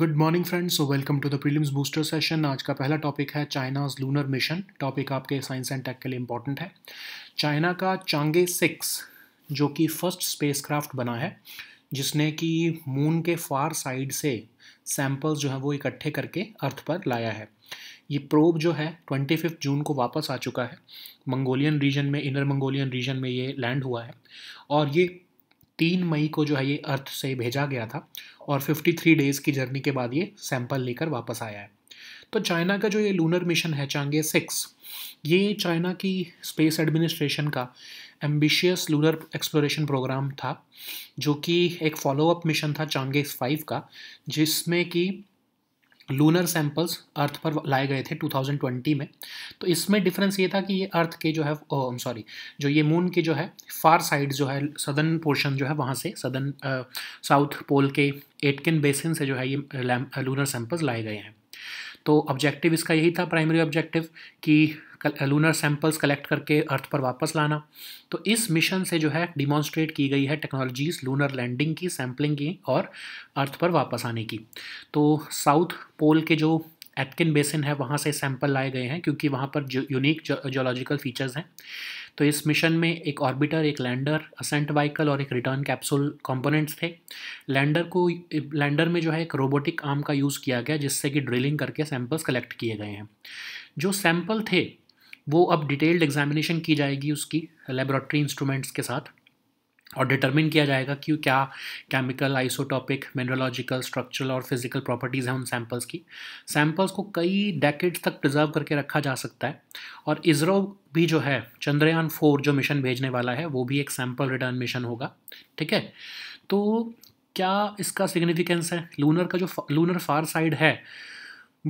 Good morning friends so welcome to the prelims booster session आज का पहला topic है चाइनाज लूनर मिशन टॉपिक आपके साइंस एंड टेक के लिए इंपॉर्टेंट है चाइना का चांगे सिक्स जो कि फर्स्ट स्पेसक्राफ्ट बना है जिसने कि मून के फार साइड से सैंपल्स जो है वो इकट्ठे करके अर्थ पर लाया है ये प्रोब जो है ट्वेंटी फिफ्थ जून को वापस आ चुका है मंगोलियन रीजन में इनर मंगोलियन रीजन में ये लैंड हुआ है और ये तीन मई को जो है ये अर्थ से भेजा गया था और 53 डेज़ की जर्नी के बाद ये सैंपल लेकर वापस आया है तो चाइना का जो ये लूनर मिशन है चांगे सिक्स ये चाइना की स्पेस एडमिनिस्ट्रेशन का एम्बिशियस लूनर एक्सप्लोरेशन प्रोग्राम था जो कि एक फॉलोअप मिशन था चांगे फाइव का जिसमें कि लूनर सैंपल्स अर्थ पर लाए गए थे 2020 में तो इसमें डिफरेंस ये था कि ये अर्थ के जो है सॉरी जो ये मून के जो है फार साइड जो है सदर्न पोर्शन जो है वहाँ से सदर्न साउथ पोल के एटकिन बेसिन से जो है ये लूनर सैंपल्स लाए गए हैं तो ऑब्जेक्टिव इसका यही था प्राइमरी ऑब्जेक्टिव कि लूनर सैंपल्स कलेक्ट करके अर्थ पर वापस लाना तो इस मिशन से जो है डिमॉन्स्ट्रेट की गई है टेक्नोलॉजीज लूनर लैंडिंग की सैम्पलिंग की और अर्थ पर वापस आने की तो साउथ पोल के जो एपकिन बेसिन है वहाँ से सैंपल लाए गए हैं क्योंकि वहाँ पर जो यूनिक जोलॉजिकल फीचर्स हैं तो इस मिशन में एक ऑर्बिटर एक लैंडर असेंट वाइकल और एक रिटर्न कैप्सूल कंपोनेंट्स थे लैंडर को लैंडर में जो है एक रोबोटिक आर्म का यूज़ किया गया जिससे कि ड्रिलिंग करके सैंपल्स कलेक्ट किए गए हैं जो सैंपल थे वो अब डिटेल्ड एग्जामिनेशन की जाएगी उसकी लेबोरेटरी इंस्ट्रूमेंट्स के साथ और डिटरमिन किया जाएगा कि क्या केमिकल आइसोटॉपिक मिनरोलॉजिकल स्ट्रक्चरल और फिजिकल प्रॉपर्टीज़ हैं उन सैंपल्स की सैंपल्स को कई डेकेड्स तक प्रिजर्व करके रखा जा सकता है और इसरो भी जो है चंद्रयान फोर जो मिशन भेजने वाला है वो भी एक सैंपल रिटर्न मिशन होगा ठीक है तो क्या इसका सिग्निफिकेंस है लूनर का जो लूनर फार साइड है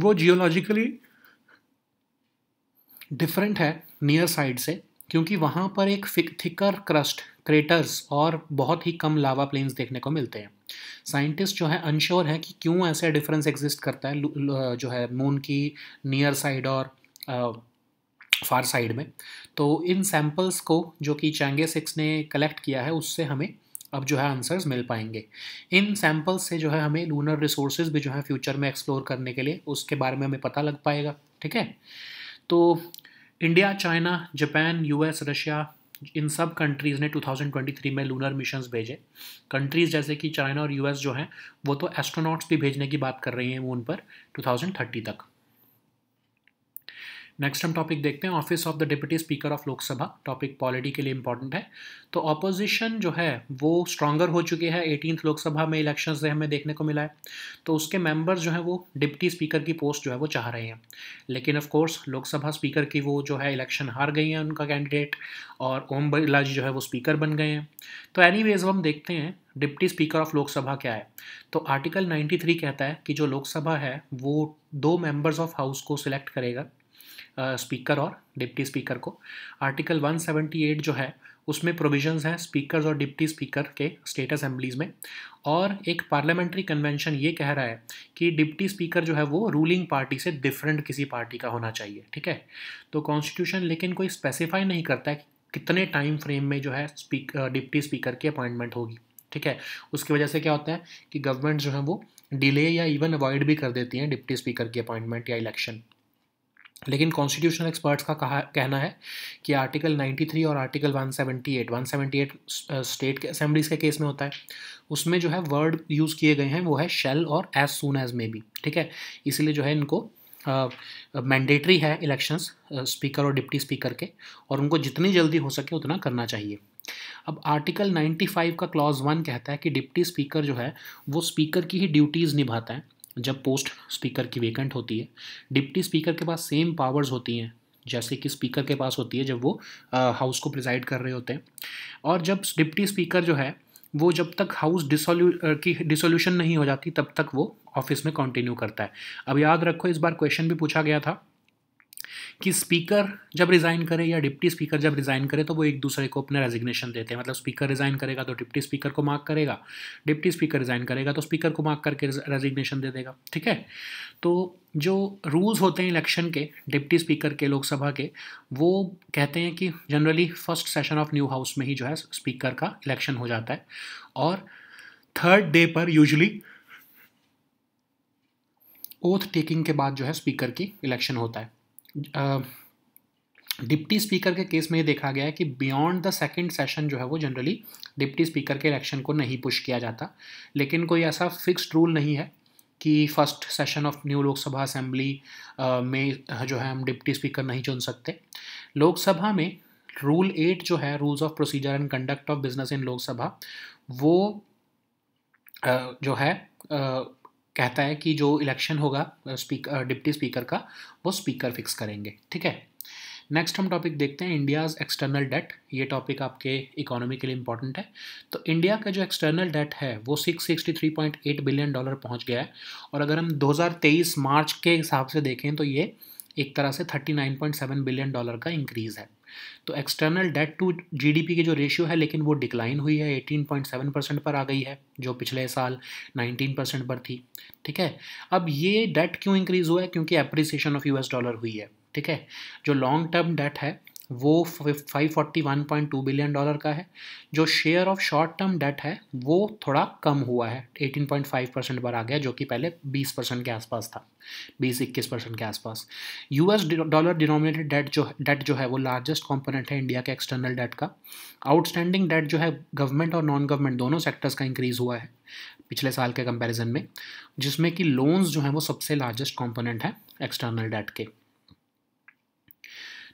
वो जियोलॉजिकली डिफरेंट है नियर साइड से क्योंकि वहाँ पर एक थिकर क्रस्ट क्रेटर्स और बहुत ही कम लावा प्लेन्स देखने को मिलते हैं साइंटिस्ट जो है अनश्योर है कि क्यों ऐसा डिफरेंस एग्जिस्ट करता है जो है मून की नियर साइड और फार साइड में तो इन सैम्पल्स को जो कि चैंगे सिक्स ने कलेक्ट किया है उससे हमें अब जो है आंसर्स मिल पाएंगे इन सैम्पल्स से जो है हमें लूनर रिसोर्सेज भी जो है फ्यूचर में एक्सप्लोर करने के लिए उसके बारे में हमें पता लग पाएगा ठीक है तो India China Japan US Russia इन सब कंट्रीज़ ने 2023 में लूनर मिशंस भेजे कंट्रीज़ जैसे कि चाइना और यूएस जो हैं वो तो एस्ट्रोनॉट्स भी भेजने की बात कर रही हैं मून पर 2030 तक नेक्स्ट हम टॉपिक देखते हैं office of the deputy speaker of Lok Sabha topic polity के लिए इंपॉर्टेंट है तो ऑपोजिशन जो है वो स्ट्रांगर हो चुके हैं एटीन लोकसभा में इलेक्शन से हमें देखने को मिला है तो उसके मेंबर्स जो हैं वो डिप्टी स्पीकर की पोस्ट जो है वो चाह रहे हैं लेकिन ऑफ कोर्स लोकसभा स्पीकर की वो जो है इलेक्शन हार गई हैं उनका कैंडिडेट और ओम बिरला जी जो है वो स्पीकर बन गए हैं तो एनी वेज हम देखते हैं डिप्टी स्पीकर ऑफ लोकसभा क्या है तो आर्टिकल 93 कहता है कि जो लोकसभा है वो दो मेंबर्स ऑफ हाउस को सिलेक्ट करेगा स्पीकर और डिप्टी स्पीकर को आर्टिकल 178 जो है उसमें प्रोविजंस हैं स्पीकर्स और डिप्टी स्पीकर के स्टेट असेंबलीज में और एक पार्लियामेंट्री कन्वेंशन ये कह रहा है कि डिप्टी स्पीकर जो है वो रूलिंग पार्टी से डिफरेंट किसी पार्टी का होना चाहिए ठीक है तो कॉन्स्टिट्यूशन लेकिन कोई स्पेसिफाई नहीं करता है कि कितने टाइम फ्रेम में जो है स्पीक डिप्टी स्पीकर की अपॉइंटमेंट होगी ठीक है उसकी वजह से क्या होता है कि गवर्नमेंट जो है वो डिले या इवन अवॉइड भी कर देती हैं डिप्टी स्पीकर की अपॉइंटमेंट या इलेक्शन लेकिन कॉन्स्टिट्यूशनल एक्सपर्ट्स का कहा कहना है कि आर्टिकल 93 और आर्टिकल 178 178 स्टेट के असेंबलीज के केस में होता है उसमें जो है वर्ड यूज़ किए गए हैं वो है शेल और as soon as may be ठीक है इसीलिए जो है इनको मैंडेटरी uh, है इलेक्शंस स्पीकर uh, और डिप्टी स्पीकर के और उनको जितनी जल्दी हो सके उतना करना चाहिए अब आर्टिकल 95 का क्लॉज वन कहता है कि डिप्टी स्पीकर जो है वो स्पीकर की ही ड्यूटीज़ निभाता है जब पोस्ट स्पीकर की वेकेंट होती है डिप्टी स्पीकर के पास सेम पावर्स होती हैं जैसे कि स्पीकर के पास होती है जब वो हाउस को प्रिजाइड कर रहे होते हैं और जब डिप्टी स्पीकर जो है वो जब तक हाउस डिसोल्यू की डिसोल्यूशन नहीं हो जाती तब तक वो ऑफिस में कंटिन्यू करता है अब याद रखो इस बार क्वेश्चन भी पूछा गया था कि स्पीकर जब रिज़ाइन करे या डिप्टी स्पीकर जब रिज़ाइन करे तो वो एक दूसरे को अपना रेजिग्नेशन देते हैं मतलब स्पीकर रिज़ाइन करेगा तो डिप्टी स्पीकर को मार्क करेगा डिप्टी स्पीकर रिज़ाइन करेगा तो स्पीकर को मार्क करके रेजिग्नेशन दे देगा ठीक है तो जो रूल्स होते हैं इलेक्शन के डिप्टी स्पीकर के लोकसभा के वो कहते हैं कि generally first session of new house में ही जो है स्पीकर का इलेक्शन हो जाता है और थर्ड डे पर यूजली ओथ टेकिंग के बाद जो है स्पीकर की इलेक्शन होता है डिप्टी स्पीकर के केस में ये देखा गया है कि बियॉन्ड द सेकंड सेशन जो है वो जनरली डिप्टी स्पीकर के इलेक्शन को नहीं पुश किया जाता लेकिन कोई ऐसा फिक्स्ड रूल नहीं है कि first session of new Lok Sabha assembly में जो है हम डिप्टी स्पीकर नहीं चुन सकते लोकसभा में रूल एट जो है rules of procedure and conduct of business in Lok Sabha वो जो है कहता है कि जो इलेक्शन होगा स्पीकर डिप्टी स्पीकर का वो स्पीकर फिक्स करेंगे ठीक है नेक्स्ट हम टॉपिक देखते हैं इंडियाज़ एक्सटर्नल डेट ये टॉपिक आपके इकोनॉमी के लिए इंपॉर्टेंट है तो इंडिया का जो एक्सटर्नल डेट है वो 663.8 बिलियन डॉलर पहुंच गया है और अगर हम 2023 मार्च के हिसाब से देखें तो ये एक तरह से 39.7 बिलियन डॉलर का इंक्रीज़ है तो एक्सटर्नल डेट टू जीडीपी की जो रेशियो है लेकिन वो डिक्लाइन हुई है 18.7 परसेंट पर आ गई है जो पिछले साल 19 परसेंट पर थी ठीक है अब ये डेट क्यों इंक्रीज़ हुआ है क्योंकि अप्रिसिएशन ऑफ यूएस डॉलर हुई है ठीक है जो लॉन्ग टर्म डेट है वो 541.2 बिलियन डॉलर का है जो share of short term debt है वो थोड़ा कम हुआ है 18.5 परसेंट पर आ गया जो कि पहले 20 परसेंट के आसपास था 20-21 परसेंट के आसपास यूएस डॉलर डिनोमिनेटेड डेट जो डेट जो है वो लार्जेस्ट कंपोनेंट है इंडिया के एक्सटर्नल डेट का आउटस्टैंडिंग डेट जो है गवर्नमेंट और नॉन गवर्नमेंट दोनों सेक्टर्स का इंक्रीज़ हुआ है पिछले साल के कंपेरिजन में जिसमें कि लोन्स जो हैं वो सबसे लार्जेस्ट कॉम्पोनेंट है एक्सटर्नल डेट के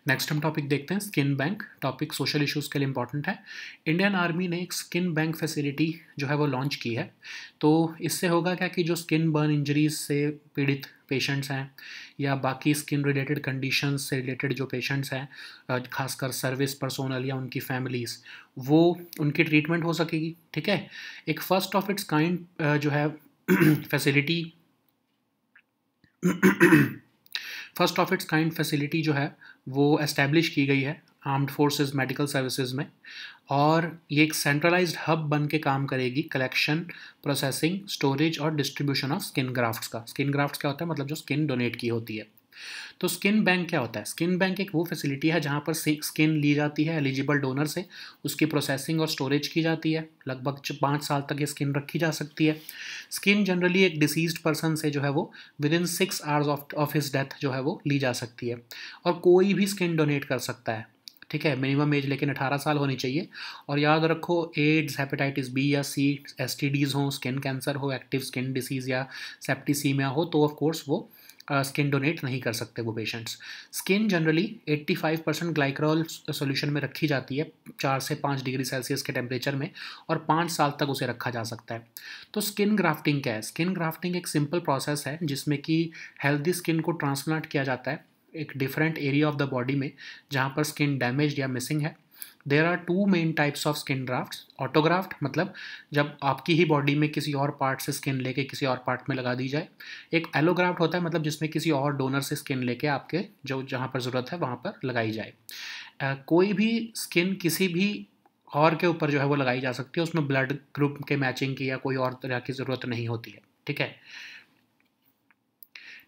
नेक्स्ट हम टॉपिक देखते हैं skin bank topic social issues के लिए इंपॉर्टेंट है इंडियन आर्मी ने एक स्किन बैंक फैसिलिटी जो है वो लॉन्च की है तो इससे होगा क्या कि जो स्किन बर्न इंजरीज से पीड़ित पेशेंट्स हैं या बाकी स्किन रिलेटेड कंडीशन से रिलेटेड जो पेशेंट्स हैं खासकर सर्विस पर्सोनल या उनकी फैमिलीज़ वो उनकी ट्रीटमेंट हो सकेगी ठीक है एक फ़र्स्ट ऑफ इट्स काइंड जो है facility first of it's kind facility जो है वो एस्टेब्लिश की गई है आर्म्ड फोर्सेस मेडिकल सर्विसेज में और ये एक सेंट्रलाइज्ड हब बन के काम करेगी कलेक्शन प्रोसेसिंग स्टोरेज और डिस्ट्रीब्यूशन ऑफ स्किन ग्राफ्ट्स का स्किन ग्राफ्ट्स क्या होता है मतलब जो स्किन डोनेट की होती है तो स्किन बैंक क्या होता है स्किन बैंक एक वो फैसिलिटी है जहाँ पर स्किन ली जाती है एलिजिबल डोनर से उसकी प्रोसेसिंग और स्टोरेज की जाती है लगभग पाँच साल तक ये स्किन रखी जा सकती है स्किन जनरली एक डिसीज पर्सन से जो है वो within six hours of of his death जो है वो ली जा सकती है और कोई भी स्किन डोनेट कर सकता है ठीक है मिनिमम एज लेकिन 18 साल होनी चाहिए और याद रखो एड्स हेपेटाइटिस बी या सी एस हों स्किन कैंसर हो एक्टिव स्किन डिसीज़ या सेप्टिसीमिया हो तो ऑफ कोर्स वो स्किन डोनेट नहीं कर सकते वो patients skin generally 85 percent glycerol solution में रखी जाती है चार से पाँच डिग्री सेल्सियस के टेम्परेचर में और पाँच साल तक उसे रखा जा सकता है तो स्किन ग्राफ्टिंग क्या है स्किन ग्राफ्टिंग एक सिंपल प्रोसेस है जिसमें कि हेल्दी स्किन को ट्रांसप्लांट किया जाता है एक different area of the body में जहाँ पर स्किन डैमेज या मिसिंग है there are two main types of skin draft autograft मतलब जब आपकी ही बॉडी में किसी और पार्ट से स्किन लेके किसी और पार्ट में लगा दी जाए एक एलोग्राफ्ट होता है मतलब जिसमें किसी और डोनर से स्किन लेके आपके जो जहाँ पर ज़रूरत है वहाँ पर लगाई जाए uh, कोई भी स्किन किसी भी और के ऊपर जो है वो लगाई जा सकती है उसमें ब्लड ग्रुप के मैचिंग की या कोई और तरह की ज़रूरत नहीं होती है ठीक है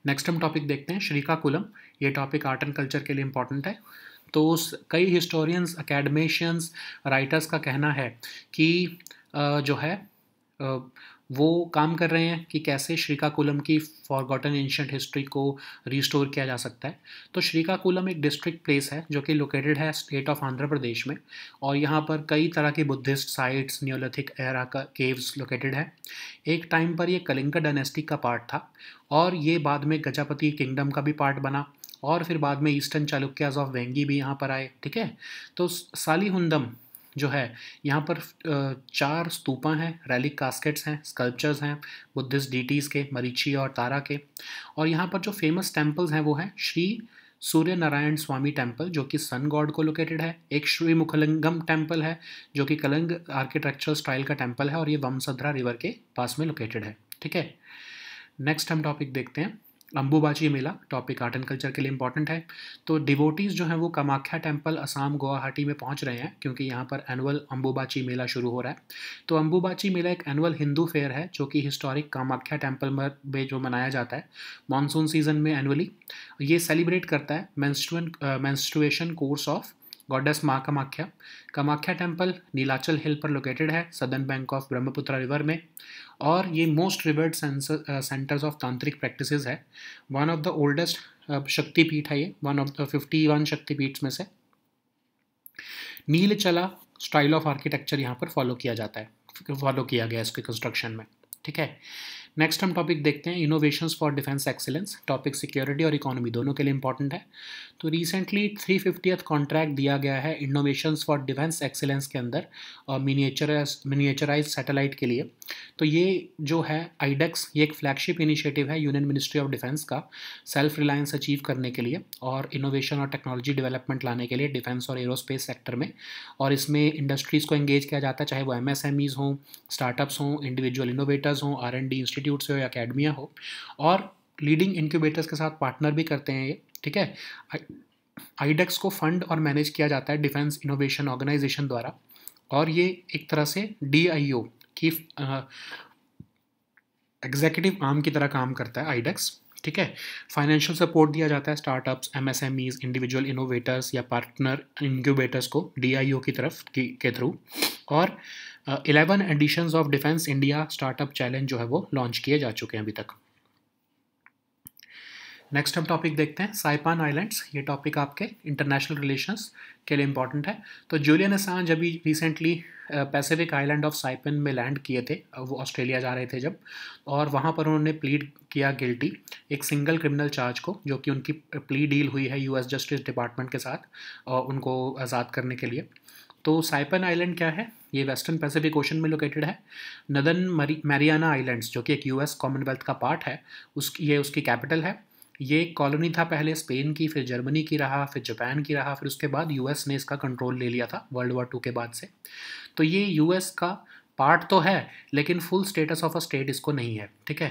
नेक्स्ट हम टॉपिक देखते हैं श्रीकाकुलम ये टॉपिक आर्ट एंड कल्चर के लिए इंपॉर्टेंट है तो उस कई हिस्टोरियंस अकेडमिशियंस राइटर्स का कहना है कि जो है वो काम कर रहे हैं कि कैसे श्रीकाकुलम की फॉरगॉटन एंशंट हिस्ट्री को रिस्टोर किया जा सकता है तो श्रीकाकुलम एक डिस्ट्रिक्ट प्लेस है जो कि लोकेटेड है स्टेट ऑफ आंध्र प्रदेश में और यहाँ पर कई तरह के बुद्धिस्ट साइट्स न्योलिथिक एरा का केव्स लोकेटेड है एक टाइम पर ये कलिंगा डायनेस्टी का पार्ट था और ये बाद में गजापति किंगडम का भी पार्ट बना और फिर बाद में ईस्टर्न चालुक्याज ऑफ वेंगी भी यहाँ पर आए ठीक है तो सालीहुंदम जो है यहाँ पर चार स्तूपा हैं रैलिक कास्केट्स हैं स्कल्पचर्स हैं बुद्धिस्ट डीटीज़ के मरीची और तारा के और यहाँ पर जो फेमस टेम्पल्स हैं वो हैं श्री सूर्य नारायण स्वामी टेम्पल जो कि सन गॉड को लोकेटेड है एक श्री मुखलंगम टेम्पल है जो कि कलंग आर्किटेक्चरल स्टाइल का टेम्पल है और ये वमसधरा रिवर के पास में लोकेटेड है ठीक है नेक्स्ट हम टॉपिक देखते हैं Ambubachi Mela topic art and culture के लिए इंपॉर्टेंट है तो डिवोटीज़ जो हैं वो कामाख्या टेम्पल असम गुवाहाटी में पहुंच रहे हैं क्योंकि यहाँ पर एनुअल अम्बुबाची मेला शुरू हो रहा है तो अम्बुबाची मेला एक एनुअल हिंदू फेयर है जो कि हिस्टोरिक कामाख्या टेम्पल में जो मनाया जाता है मानसून सीजन में एनुअली ये सेलिब्रेट करता है menstruation course of goddess Maa Kamakhya Kamakhya temple Nilachal hill पर लोकेटेड है southern bank of Brahmaputra river में और ये most revered centres of tantric practices है one of the oldest Shaktipeeth है ये one of the fifty one Shaktipeeth में से नील चला स्टाइल ऑफ आर्किटेक्चर यहाँ पर फॉलो किया जाता है फॉलो किया गया इसके कंस्ट्रक्शन में ठीक है नेक्स्ट हम टॉपिक देखते हैं innovations for defence excellence topic security और इकोनॉमी दोनों के लिए इंपॉर्टेंट है तो रिसेंटली थ्री फिफ्टियथ कॉन्ट्रैक्ट दिया गया है इनोवेशन फॉर डिफेंस एक्सेलेंस के अंदर मीनिएचर मिनिएचराइज सैटेलाइट के लिए तो ये जो है आईडेक्स e ये एक फ्लैगशिप इनिशिएटिव है यूनियन मिनिस्ट्री ऑफ डिफेंस का सेल्फ रिलायंस अचीव करने के लिए और इनोवेशन और टेक्नोलॉजी डेवलपमेंट लाने के लिए डिफेंस और एरोस्पेस सेक्टर में और इसमें इंडस्ट्रीज़ को एंगेज किया जाता है चाहे वो एम एम एस ईज हों स्टार्टअप्स हों इंडिविजुअल इनोवेटर्स हों आर एंड डी इंस्टीट्यूट्स हो या अकेडमियाँ हो और लीडिंग इंक्यूबेटर्स के साथ पार्टनर भी करते हैं ये ठीक है आईडेक्स e को फंड और मैनेज किया जाता है डिफेंस इनोवेशन ऑर्गेनाइजेशन द्वारा और ये एक तरह से डी की एग्जीक्यूटिव आर्म की तरह काम करता है आईडेक्स e ठीक है फाइनेंशियल सपोर्ट दिया जाता है स्टार्टअप्स एमएसएमईज इंडिविजुअल इनोवेटर्स या पार्टनर इंक्यूबेटर्स को डीआईओ की तरफ की, के थ्रू और eleven editions of defence India startup challenge जो है वो लॉन्च किए जा चुके हैं अभी तक नेक्स्ट हम टॉपिक देखते हैं साइपान आइलैंड्स ये टॉपिक आपके इंटरनेशनल रिलेशंस के लिए इंपॉर्टेंट है तो जूलियन जब भी recently Pacific island of Saipan में लैंड किए थे uh, वो ऑस्ट्रेलिया जा रहे थे जब और वहाँ पर उन्होंने प्लीड किया गिल्टी एक सिंगल क्रिमिनल चार्ज को जो कि उनकी प्ली डील हुई है यूएस जस्टिस डिपार्टमेंट के साथ uh, उनको आज़ाद करने के लिए तो साइपन आइलैंड क्या है ये वेस्टर्न पैसिफिक ओशन में लोकेटेड है नदन मैरियाना आइलैंड्स जो कि एक यूएस कॉमनवेल्थ का पार्ट है उस ये उसकी कैपिटल है ये एक कॉलोनी था पहले स्पेन की फिर जर्मनी की रहा फिर जापान की रहा फिर उसके बाद यूएस ने इसका कंट्रोल ले लिया था वर्ल्ड वॉर टू के बाद से तो ये यूएस का पार्ट तो है लेकिन full status of a state इसको नहीं है ठीक है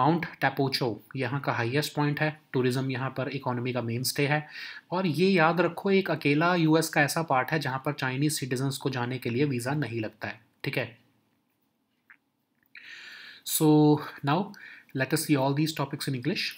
माउंट टैपोचो यहाँ का हाईएस्ट पॉइंट है टूरिज्म यहाँ पर इकोनॉमी का मेन स्टे है और ये याद रखो एक अकेला यूएस का ऐसा पार्ट है जहाँ पर चाइनीज सिटीजन्स को जाने के लिए वीज़ा नहीं लगता है ठीक है so now let's see all these topics in English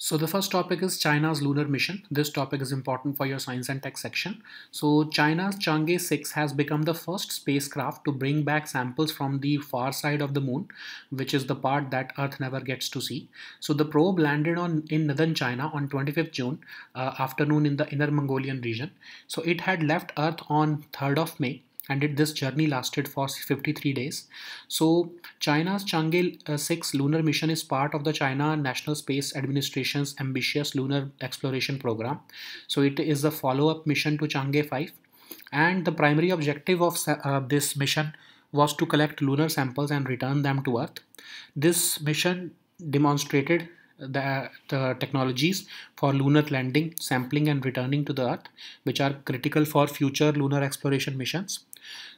So the first topic is China's lunar mission. This topic is important for your science and tech section. So China's Chang'e 6 has become the first spacecraft to bring back samples from the far side of the moon, which is the part that Earth never gets to see. So the probe landed on in northern China on 25th June uh, afternoon in the Inner Mongolian region. So it had left Earth on 3rd of May and it, this journey lasted for 53 days. So China's Chang'e uh, 6 lunar mission is part of the China National Space Administration's ambitious lunar exploration program. So it is a follow-up mission to Chang'e 5 and the primary objective of uh, this mission was to collect lunar samples and return them to Earth. This mission demonstrated the, the, technologies for lunar landing, sampling and returning to the Earth, which are critical for future lunar exploration missions.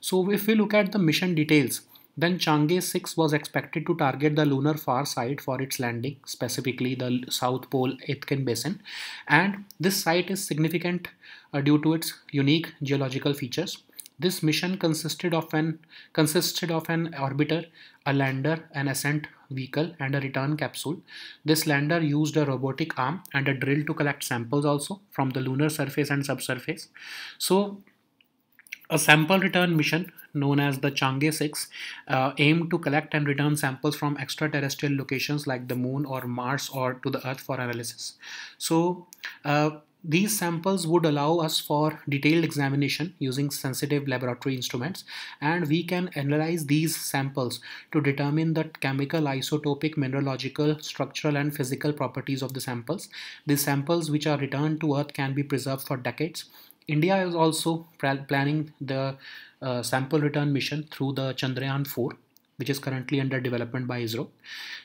So if we look at the mission details, then Chang'e 6 was expected to target the lunar far side for its landing, specifically the South Pole Aitken Basin. And this site is significant uh, due to its unique geological features. This mission consisted of an consisted of an orbiter, a lander, an ascent vehicle, and a return capsule. This lander used a robotic arm and a drill to collect samples also from the lunar surface and subsurface. So a sample return mission known as the Chang'e 6 uh, aimed to collect and return samples from extraterrestrial locations like the moon or Mars or to the earth for analysis. So uh, these samples would allow us for detailed examination using sensitive laboratory instruments and we can analyze these samples to determine the chemical, isotopic, mineralogical, structural and physical properties of the samples. These samples which are returned to earth can be preserved for decades India is also planning the uh, sample return mission through the Chandrayaan 4 which is currently under development by ISRO.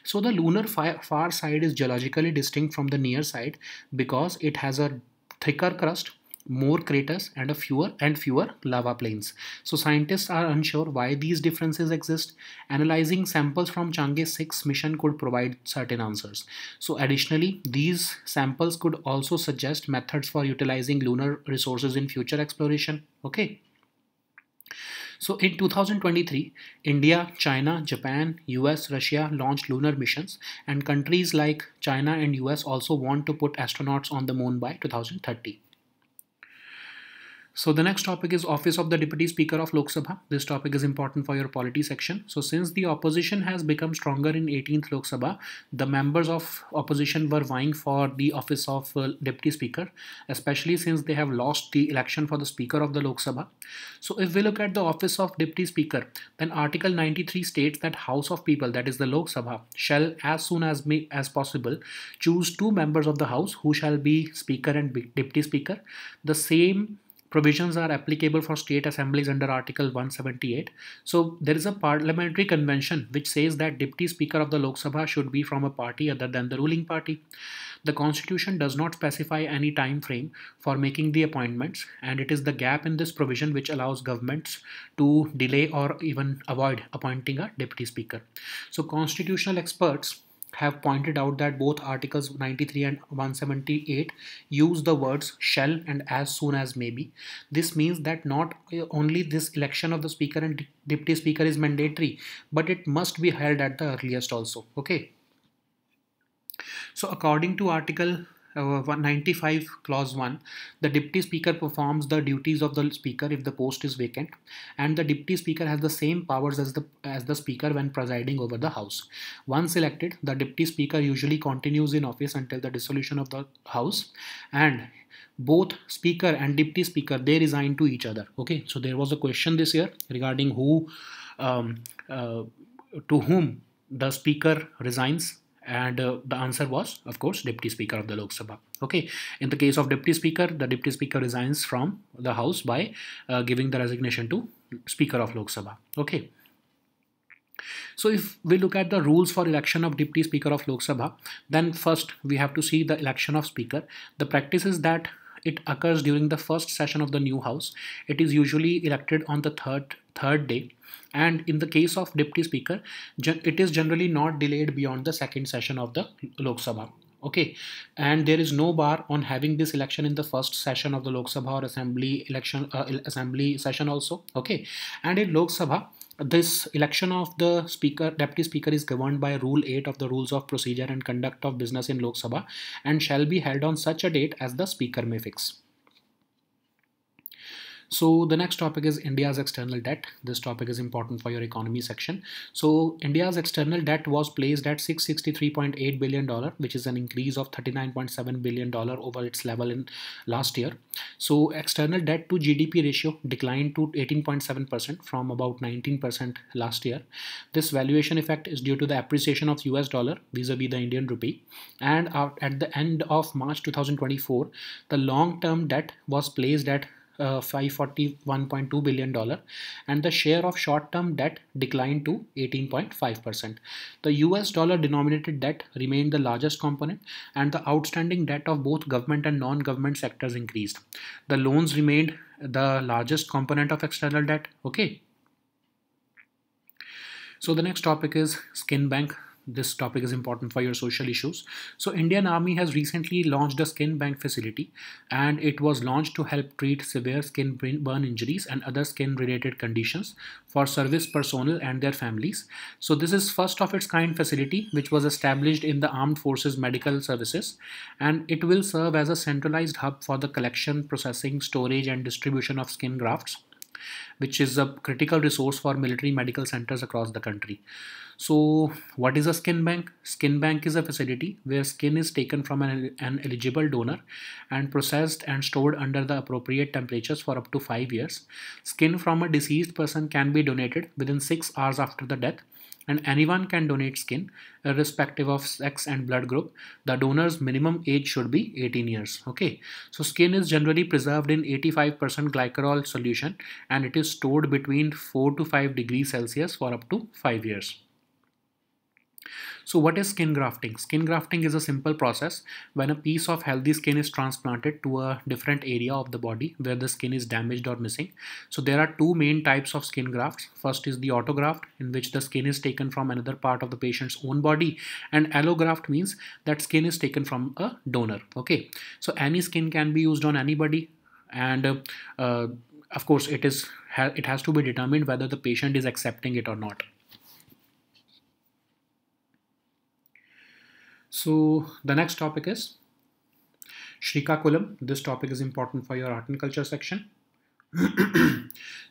So the lunar far side is geologically distinct from the near side because it has a thicker crust more craters and a fewer and fewer lava plains. So scientists are unsure why these differences exist. Analyzing samples from Chang'e 6 mission could provide certain answers. So additionally, these samples could also suggest methods for utilizing lunar resources in future exploration. Okay. So in 2023, India, China, Japan, US, Russia launched lunar missions and countries like China and US also want to put astronauts on the moon by 2030. So the next topic is Office of the Deputy Speaker of Lok Sabha. This topic is important for your polity section. So since the opposition has become stronger in 18th Lok Sabha, the members of opposition were vying for the office of uh, Deputy Speaker, especially since they have lost the election for the Speaker of the Lok Sabha. So if we look at the office of Deputy Speaker, then Article 93 states that House of People, that is the Lok Sabha, shall as soon as may, as possible choose two members of the House who shall be Speaker and Deputy Speaker. The same provisions are applicable for state assemblies under Article 178. So there is a parliamentary convention which says that deputy speaker of the Lok Sabha should be from a party other than the ruling party. The constitution does not specify any time frame for making the appointments and it is the gap in this provision which allows governments to delay or even avoid appointing a deputy speaker. So constitutional experts have pointed out that both articles 93 and 178 use the words shall and as soon as maybe. This means that not only this election of the speaker and deputy speaker is mandatory, but it must be held at the earliest also. Okay. So according to article uh, 95 195 clause 1 the deputy speaker performs the duties of the speaker if the post is vacant and the deputy speaker has the same powers as the as the speaker when presiding over the house once elected the deputy speaker usually continues in office until the dissolution of the house and both speaker and deputy speaker they resign to each other okay so there was a question this year regarding who um, uh, to whom the speaker resigns and uh, the answer was of course deputy speaker of the Lok Sabha okay in the case of deputy speaker the deputy speaker resigns from the house by uh, giving the resignation to speaker of Lok Sabha okay so if we look at the rules for election of deputy speaker of Lok Sabha then first we have to see the election of speaker the practice is that it occurs during the first session of the new house. It is usually elected on the third third day and in the case of deputy speaker it is generally not delayed beyond the second session of the Lok Sabha okay and there is no bar on having this election in the first session of the Lok Sabha or assembly election uh, assembly session also okay and in Lok Sabha this election of the speaker deputy speaker is governed by rule 8 of the rules of procedure and conduct of business in lok sabha and shall be held on such a date as the speaker may fix so the next topic is India's external debt. This topic is important for your economy section. So India's external debt was placed at 663.8 billion dollar, which is an increase of 39.7 billion dollar over its level in last year. So external debt to GDP ratio declined to 18.7% from about 19% last year. This valuation effect is due to the appreciation of US dollar vis-a-vis -vis the Indian rupee. And uh, at the end of March 2024, the long-term debt was placed at uh, 541.2 billion dollar and the share of short term debt declined to 18.5%. The US dollar denominated debt remained the largest component and the outstanding debt of both government and non-government sectors increased. The loans remained the largest component of external debt, okay? So the next topic is Skin Bank this topic is important for your social issues. So Indian Army has recently launched a skin bank facility and it was launched to help treat severe skin burn injuries and other skin related conditions for service personnel and their families. So this is first of its kind facility which was established in the Armed Forces Medical Services and it will serve as a centralized hub for the collection, processing, storage and distribution of skin grafts which is a critical resource for military medical centers across the country. So what is a skin bank? Skin bank is a facility where skin is taken from an, an eligible donor and processed and stored under the appropriate temperatures for up to 5 years. Skin from a deceased person can be donated within 6 hours after the death and anyone can donate skin irrespective of sex and blood group the donor's minimum age should be 18 years okay so skin is generally preserved in 85% glycerol solution and it is stored between 4 to 5 degrees celsius for up to 5 years so what is skin grafting? Skin grafting is a simple process when a piece of healthy skin is transplanted to a different area of the body where the skin is damaged or missing. So there are two main types of skin grafts. First is the autograft in which the skin is taken from another part of the patient's own body and allograft means that skin is taken from a donor. Okay, so any skin can be used on anybody and uh, uh, of course it is it has to be determined whether the patient is accepting it or not So the next topic is Srikakulam. This topic is important for your art and culture section.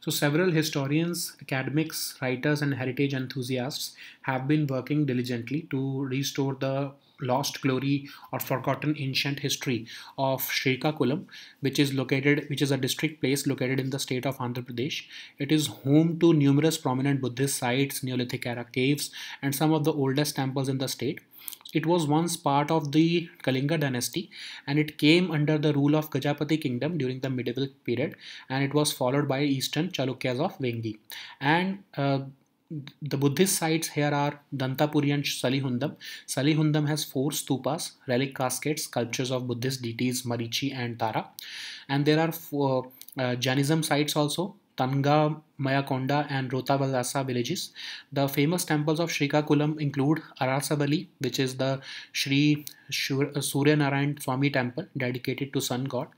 so several historians, academics, writers and heritage enthusiasts have been working diligently to restore the lost glory or forgotten ancient history of Srikakulam, which is located, which is a district place located in the state of Andhra Pradesh. It is home to numerous prominent Buddhist sites, Neolithic era caves, and some of the oldest temples in the state. It was once part of the Kalinga dynasty and it came under the rule of Gajapati kingdom during the medieval period and it was followed by Eastern Chalukyas of Vengi. And uh, the Buddhist sites here are Dantapuri and Salihundam. Salihundam has four stupas, relic caskets, sculptures of Buddhist deities Marichi and Tara. And there are four, uh, Jainism sites also, Tanga, Mayakonda and Rotavalasa villages. The famous temples of Srikakulam include Arasabali, which is the Sri uh, Surya Narayan Swami temple dedicated to sun god.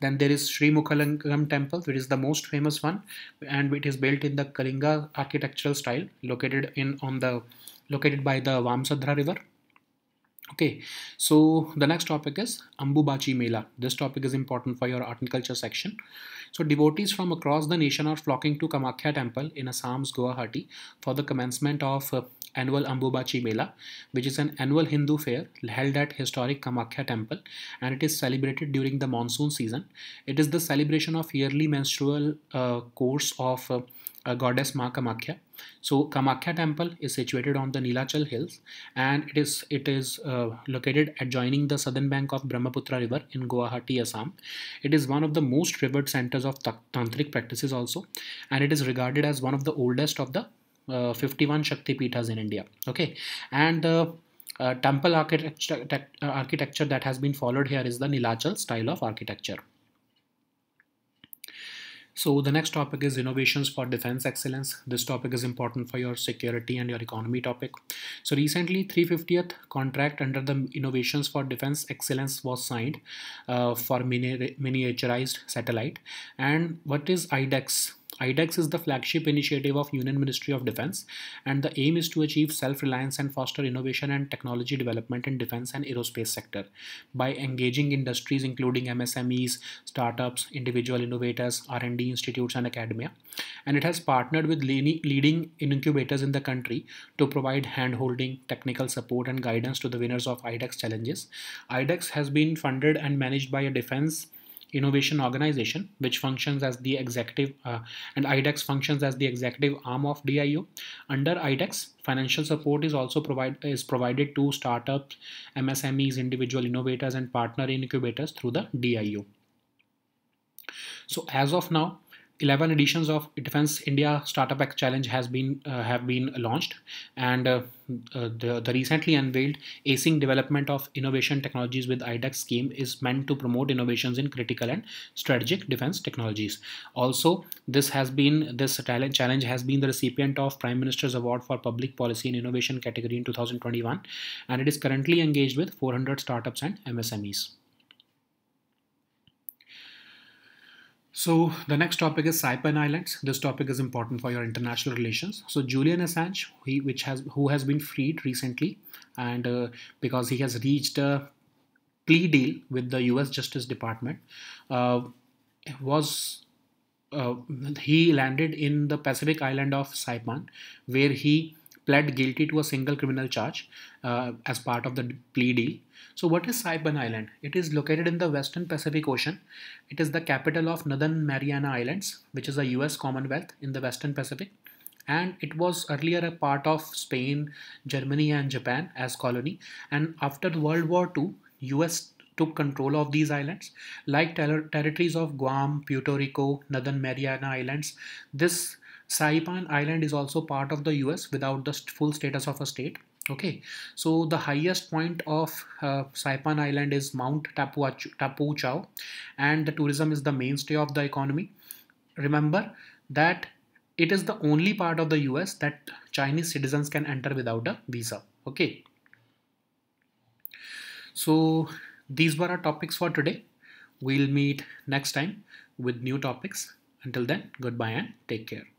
Then there is Sri Mukhalangam temple, which is the most famous one, and it is built in the Kalinga architectural style, located in on the located by the Vamsadhara river okay so the next topic is ambubachi mela this topic is important for your art and culture section so devotees from across the nation are flocking to kamakya temple in assam's guwahati for the commencement of uh, annual ambubachi mela which is an annual hindu fair held at historic kamakya temple and it is celebrated during the monsoon season it is the celebration of yearly menstrual uh, course of uh, uh, goddess Ma Kamakhya. So Kamakhya temple is situated on the Nilachal hills and it is it is uh, located adjoining the southern bank of Brahmaputra river in Guwahati, Assam. It is one of the most revered centers of tantric practices also and it is regarded as one of the oldest of the uh, 51 Shakti Pithas in India. Okay and the uh, temple architecture, uh, architecture that has been followed here is the Nilachal style of architecture. So the next topic is innovations for defense excellence. This topic is important for your security and your economy topic. So recently 350th contract under the innovations for defense excellence was signed uh, for mini miniaturized satellite. And what is IDEX? IDEX is the flagship initiative of Union Ministry of Defense and the aim is to achieve self-reliance and foster innovation and technology development in defense and aerospace sector by engaging industries including MSMEs, startups, individual innovators, R&D institutes and academia. And it has partnered with leading incubators in the country to provide handholding, technical support and guidance to the winners of IDEX challenges. IDEX has been funded and managed by a defense Innovation Organization, which functions as the executive uh, and IDEX functions as the executive arm of DIO. Under IDEX, financial support is also provide is provided to startups, MSMEs, individual innovators, and partner incubators through the DIO. So as of now, 11 editions of Defense India Startup Act Challenge has been uh, have been launched, and uh, uh, the, the recently unveiled Acing Development of Innovation Technologies with IDEX scheme is meant to promote innovations in critical and strategic defense technologies. Also, this has been this challenge has been the recipient of Prime Minister's Award for Public Policy and Innovation category in 2021, and it is currently engaged with 400 startups and MSMEs. So the next topic is Saipan Islands. This topic is important for your international relations. So Julian Assange, he, which has who has been freed recently, and uh, because he has reached a plea deal with the U.S. Justice Department, uh, was uh, he landed in the Pacific island of Saipan, where he pled guilty to a single criminal charge uh, as part of the plea deal so what is Saipan Island? It is located in the Western Pacific Ocean. It is the capital of Northern Mariana Islands, which is a US Commonwealth in the Western Pacific. And it was earlier a part of Spain, Germany and Japan as colony. And after World War II, US took control of these islands. Like ter territories of Guam, Puerto Rico, Northern Mariana Islands, this Saipan Island is also part of the US without the full status of a state okay so the highest point of uh, saipan island is mount tapu, chau and the tourism is the mainstay of the economy remember that it is the only part of the us that chinese citizens can enter without a visa okay so these were our topics for today we'll meet next time with new topics until then goodbye and take care